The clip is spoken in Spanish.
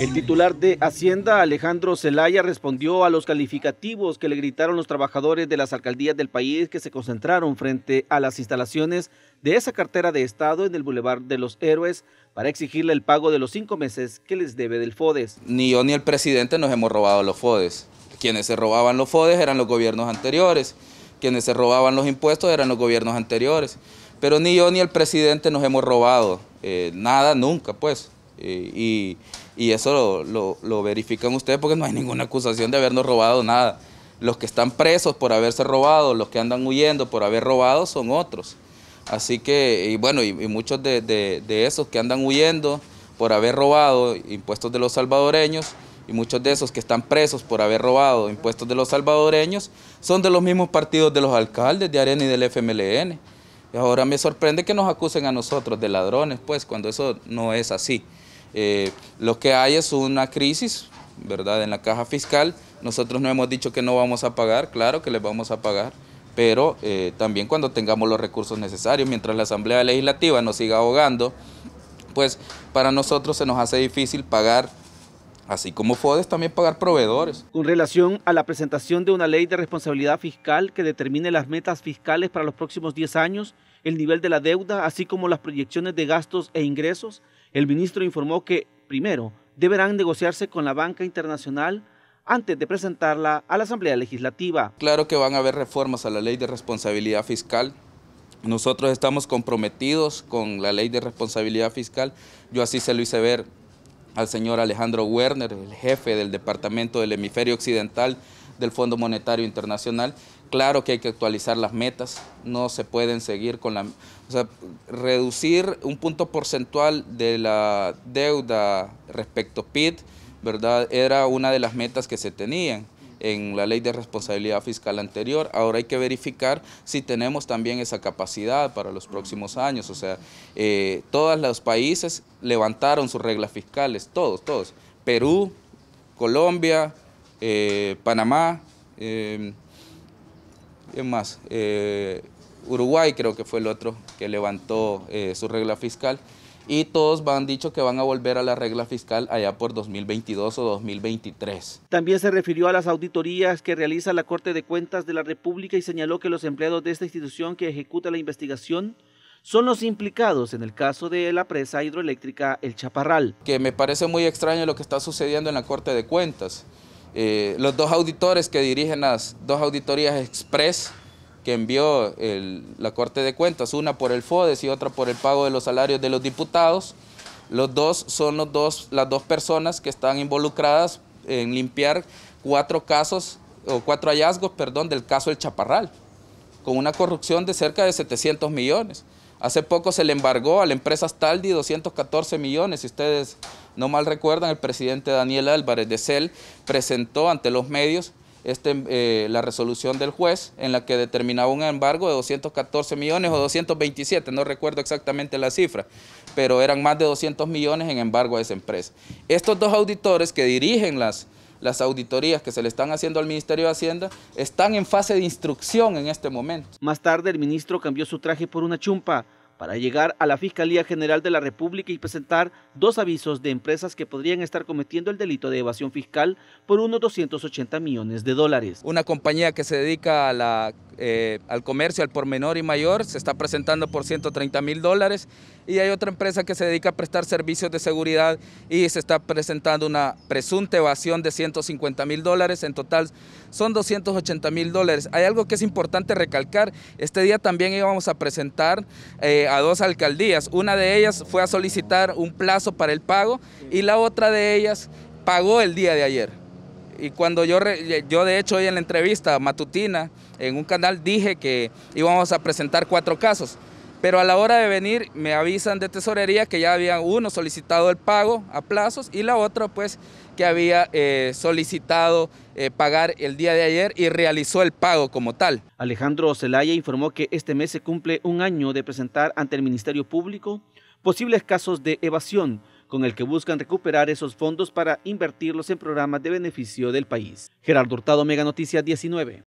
El titular de Hacienda, Alejandro Zelaya, respondió a los calificativos que le gritaron los trabajadores de las alcaldías del país que se concentraron frente a las instalaciones de esa cartera de Estado en el Boulevard de los Héroes para exigirle el pago de los cinco meses que les debe del FODES. Ni yo ni el presidente nos hemos robado los FODES. Quienes se robaban los FODES eran los gobiernos anteriores. Quienes se robaban los impuestos eran los gobiernos anteriores. Pero ni yo ni el presidente nos hemos robado eh, nada nunca, pues y, y, eso lo, verifican ustedes porque no hay ninguna acusación de habernos robado nada. Los que están presos por haberse robado, los que andan huyendo por haber robado son otros. Así que, y bueno, y, muchos de, esos que andan huyendo por haber robado impuestos de los salvadoreños, y muchos de esos que están presos por haber robado impuestos de los salvadoreños, son de los mismos partidos de los alcaldes de Arena y del FMLN. Y ahora me sorprende que nos acusen a nosotros de ladrones, pues, cuando eso no es así. Eh, lo que hay es una crisis, ¿verdad?, en la caja fiscal. Nosotros no hemos dicho que no vamos a pagar, claro que les vamos a pagar, pero eh, también cuando tengamos los recursos necesarios, mientras la Asamblea Legislativa nos siga ahogando, pues para nosotros se nos hace difícil pagar así como FODES también pagar proveedores. Con relación a la presentación de una ley de responsabilidad fiscal que determine las metas fiscales para los próximos 10 años, el nivel de la deuda, así como las proyecciones de gastos e ingresos, el ministro informó que, primero, deberán negociarse con la banca internacional antes de presentarla a la Asamblea Legislativa. Claro que van a haber reformas a la ley de responsabilidad fiscal. Nosotros estamos comprometidos con la ley de responsabilidad fiscal. Yo así se lo hice ver al señor Alejandro Werner, el jefe del Departamento del Hemisferio Occidental del Fondo Monetario Internacional. Claro que hay que actualizar las metas, no se pueden seguir con la... O sea, reducir un punto porcentual de la deuda respecto PIB, ¿verdad? Era una de las metas que se tenían en la ley de responsabilidad fiscal anterior. Ahora hay que verificar si tenemos también esa capacidad para los próximos años. O sea, eh, todos los países levantaron sus reglas fiscales, todos, todos. Perú, Colombia, eh, Panamá, eh, más, eh, Uruguay creo que fue el otro que levantó eh, su regla fiscal y todos han dicho que van a volver a la regla fiscal allá por 2022 o 2023. También se refirió a las auditorías que realiza la Corte de Cuentas de la República y señaló que los empleados de esta institución que ejecuta la investigación son los implicados en el caso de la presa hidroeléctrica El Chaparral. Que me parece muy extraño lo que está sucediendo en la Corte de Cuentas. Eh, los dos auditores que dirigen las dos auditorías express que envió la Corte de Cuentas, una por el FODES y otra por el pago de los salarios de los diputados, los dos son los dos, las dos personas que están involucradas en limpiar cuatro casos o cuatro hallazgos, perdón, del caso El Chaparral, con una corrupción de cerca de 700 millones. Hace poco se le embargó a la empresa Staldi 214 millones, si ustedes no mal recuerdan, el presidente Daniel Álvarez de CEL presentó ante los medios este, eh, la resolución del juez en la que determinaba un embargo de 214 millones o 227, no recuerdo exactamente la cifra, pero eran más de 200 millones en embargo a esa empresa. Estos dos auditores que dirigen las, las auditorías que se le están haciendo al Ministerio de Hacienda están en fase de instrucción en este momento. Más tarde el ministro cambió su traje por una chumpa para llegar a la Fiscalía General de la República y presentar dos avisos de empresas que podrían estar cometiendo el delito de evasión fiscal por unos 280 millones de dólares. Una compañía que se dedica a la eh, al comercio, al por menor y mayor, se está presentando por 130 mil dólares y hay otra empresa que se dedica a prestar servicios de seguridad y se está presentando una presunta evasión de 150 mil dólares, en total son 280 mil dólares. Hay algo que es importante recalcar, este día también íbamos a presentar eh, a dos alcaldías, una de ellas fue a solicitar un plazo para el pago y la otra de ellas pagó el día de ayer. Y cuando yo, yo de hecho hoy en la entrevista matutina en un canal dije que íbamos a presentar cuatro casos, pero a la hora de venir me avisan de tesorería que ya había uno solicitado el pago a plazos y la otra pues que había eh, solicitado eh, pagar el día de ayer y realizó el pago como tal. Alejandro Zelaya informó que este mes se cumple un año de presentar ante el Ministerio Público posibles casos de evasión con el que buscan recuperar esos fondos para invertirlos en programas de beneficio del país. Gerardo Hurtado, Mega Noticias 19.